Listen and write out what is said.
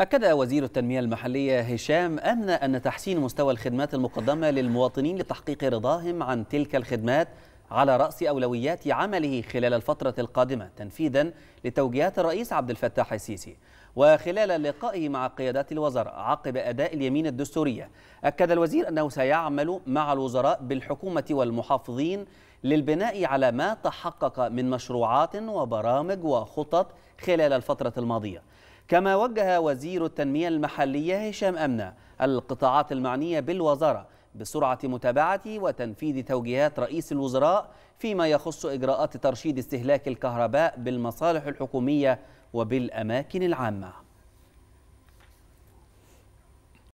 أكد وزير التنمية المحلية هشام أمن أن تحسين مستوى الخدمات المقدمة للمواطنين لتحقيق رضاهم عن تلك الخدمات على رأس أولويات عمله خلال الفترة القادمة تنفيذا لتوجيهات الرئيس عبد الفتاح السيسي وخلال لقائه مع قيادات الوزراء عقب أداء اليمين الدستورية أكد الوزير أنه سيعمل مع الوزراء بالحكومة والمحافظين للبناء على ما تحقق من مشروعات وبرامج وخطط خلال الفترة الماضية كما وجه وزير التنمية المحلية هشام أمنة القطاعات المعنية بالوزارة بسرعة متابعة وتنفيذ توجيهات رئيس الوزراء فيما يخص إجراءات ترشيد استهلاك الكهرباء بالمصالح الحكومية وبالأماكن العامة